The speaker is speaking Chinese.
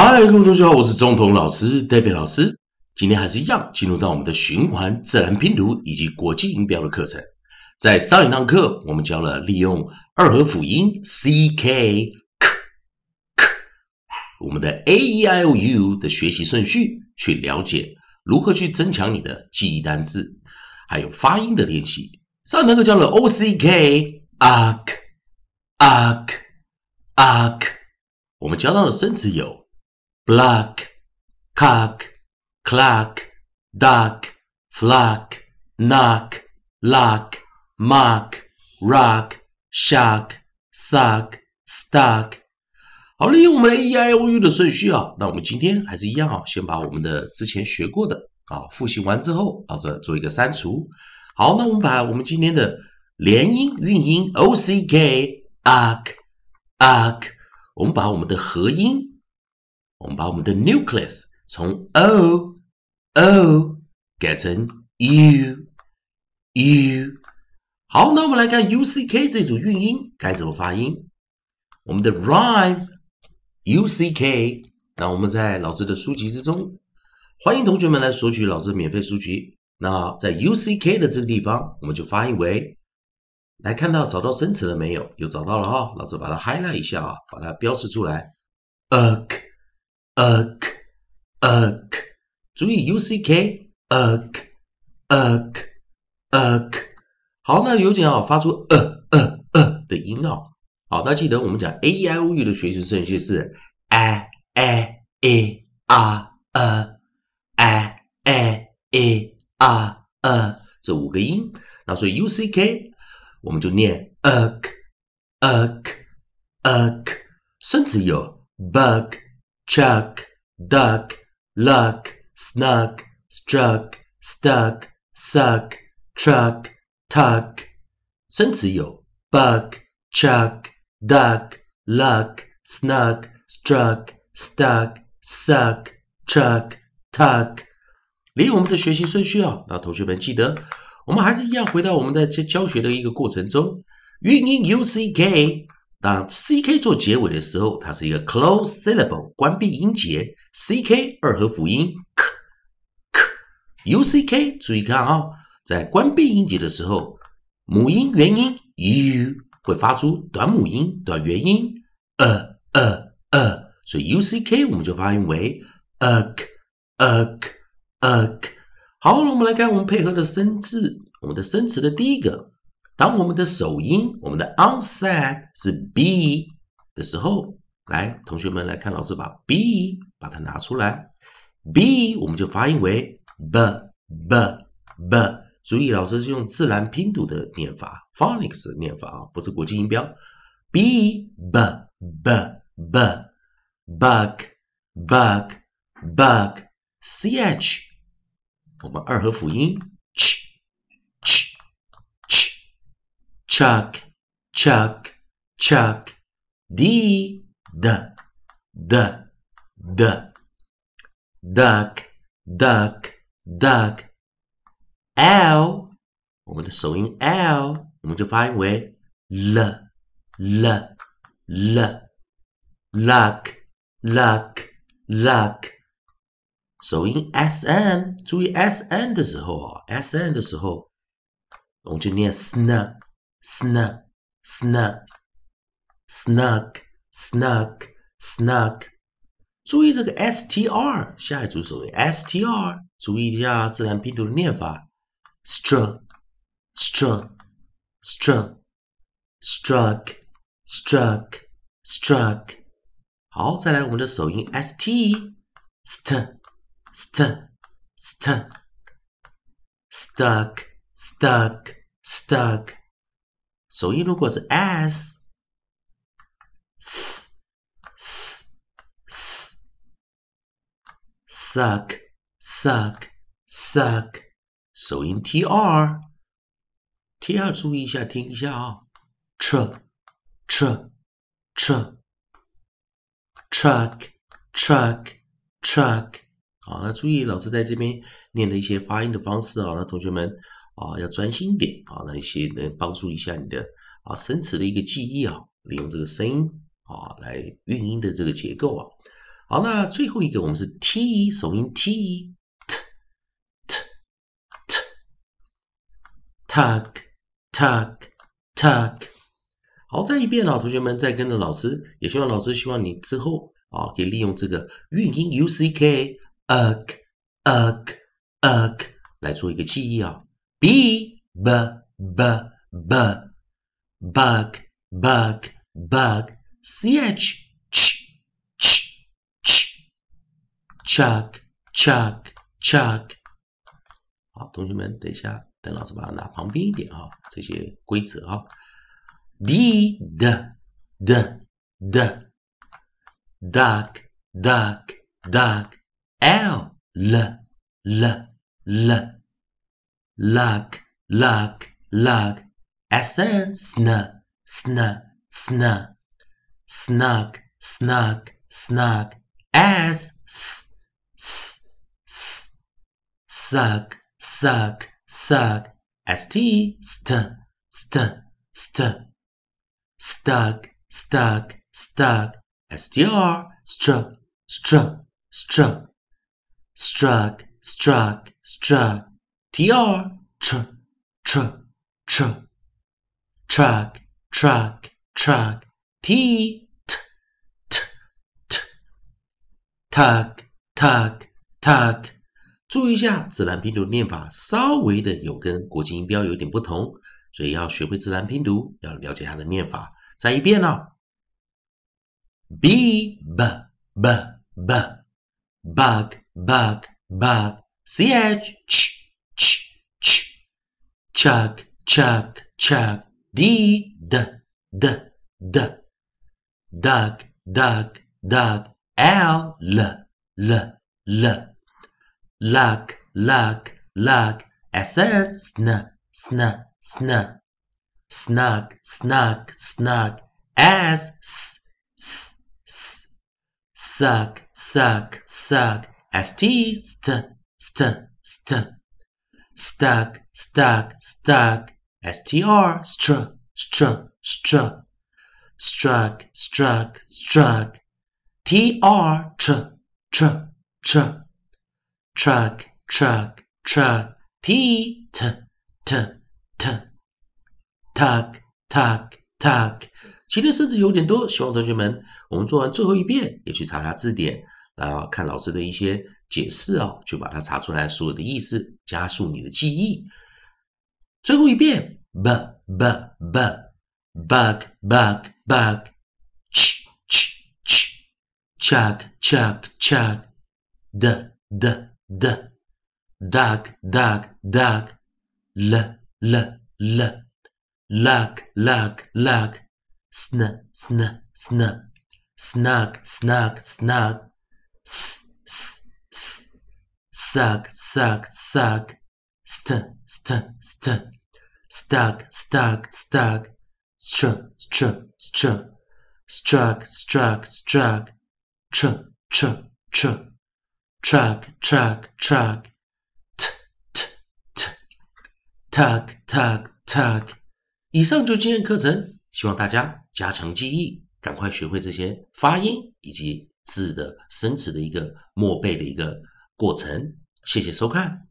嗨，各位同学好，我是中童老师 David 老师。今天还是一样，进入到我们的循环自然拼读以及国际音标的课程。在上一堂课，我们教了利用二合辅音 ck、k k 我们的 a、e、i、o、u 的学习顺序，去了解如何去增强你的记忆单字，还有发音的练习。上一堂课教了 o、c、k、ak、ak、ak，我们教到的生词有。Black, c o c k clock, d u c k flock, knock, lock, mark, rock, s h o c k sock, s t u c k 好利用我们的 E I O U 的顺序啊，那我们今天还是一样啊，先把我们的之前学过的啊复习完之后，到这做一个删除。好，那我们把我们今天的连音、韵音 O C K UCK UCK，我们把我们的合音。我们把我们的 nucleus 从 o o 改成 u u。好，那我们来看 u c k 这组韵音该怎么发音？我们的 rhyme u c k。那我们在老师的书籍之中，欢迎同学们来索取老师免费书籍。那在 u c k 的这个地方，我们就发音为。来看到找到生词了没有？有找到了啊！老师把它 highlight 一下啊，把它标示出来。o k uck，uck，注意 u c k，uck，uck，uck，好，那有点要发出呃呃呃的音啊，好，那记得我们讲 a e i o u 的学习顺序是 i i a r e i i a a e 这五个音，那所以 u c k 我们就念 uck，uck，uck，甚至有 bug。chuck, duck, luck, snuck, struck, stuck, suck, truck, tuck。生词有 buck, chuck, duck, luck, snuck, struck, stuck, suck, truck, tuck。理我们的学习顺序啊，那同学们记得，我们还是一样回到我们的教教学的一个过程中，运用 U C K。当 c k 做结尾的时候，它是一个 c l o s e syllable 关闭音节。c k 二合辅音，k k u c k 注意看啊，在关闭音节的时候，母音元音 u 会发出短母音短元音，呃呃呃，所以 u c k 我们就发音为 a k a k a k。好，那我们来看我们配合的生字，我们的生词的第一个。当我们的首音，我们的 onset 是 b 的时候，来，同学们来看老师把 b 把它拿出来，b 我们就发音为 b b b，注意老师是用自然拼读的念法，phonics 念法啊，不是国际音标，b b b b bug bug bug c h，我们二合辅音。chuck, chuck, chuck. D, d, d, d. Duck, duck, duck. L，我们的首音 L，我们就发音为 l l l luck luck luck 首音 sm，注意 sm 的时候啊，sm 的时候，我们就念 sn snug, snug, snug, snug, snug，注意这个 str 下一组首音 str，注意一下自然拼读的念法，str, u c k str, str, struck, struck, struck。好，再来我们的首音 st，st，st，st，stuck, stuck, stuck。首音如果是 s s s suck suck suck，首音 t r t r 注意一下，听一下啊，truck truck truck truck truck truck，好，那注意老师在这边念的一些发音的方式啊，那同学们。啊，要专心点啊！那一些能帮助一下你的啊生词的一个记忆啊，利用这个声音啊来韵音的这个结构啊。好，那最后一个我们是 t 首音 t t t tuck tuck tuck。好，再一遍啊，同学们再跟着老师。也希望老师希望你之后啊可以利用这个韵音 u c k uck uck uck 来做一个记忆啊。B b b b bug bug bug C H ch ch ch Chuck Chuck Chuck 好，同学们，等一下，等老师把它拿旁边一点啊，这些规则啊 D d d duck duck duck L l l l Luck, luck, luck. I said snug, snug, snug. Snug, snug, S, s, s, s. Suck, suck, suck. St, st, st, st. Stuck, stuck, stuck. Str, struck, struck, struck. Struck, struck, struck. tr tr tr tr truck truck truck t t t tug tug tug 注意一下自然拼读念法，稍微的有跟国际音标有点不同，所以要学会自然拼读，要了解它的念法。再一遍呢，b b b b bug bug bug ch ch chug, chug, chug. D, d, d, d. Dug, dug, dug. L, l, l, l. Luck, Luck, Luck. S, sn, sn, sn. Snug, snug, snug. S, s, s, s. Suck, suck, suck. S, T, st, st, st. Stuck, Stuck, stuck, S-T-R, struck, struck, struck, struck, struck, struck, T-R, truck, truck, truck, truck, truck, truck, T-T-T, t u c k t u c k t u c k 前面生字有点多，希望同学们我们做完最后一遍，也去查查字典，然后看老师的一些解释哦，去把它查出来所有的意思，加速你的记忆。最后一遍，b b b bug bug bug ch ch ch chug chug chug d d d dug dug dug l l l lug lug lug sn sn sn snug snug snug s s s suck sug st st st Stuck, stuck, stuck. Str, u c str, u c str. u c k Struck, struck, struck. Tr, u c k tr, u c k tr. u c k t r u k t r u k t r u k T, t, t. Tug, tug, tug. 以上就今天课程，希望大家加强记忆，赶快学会这些发音以及字的生词的一个默背的一个过程。谢谢收看。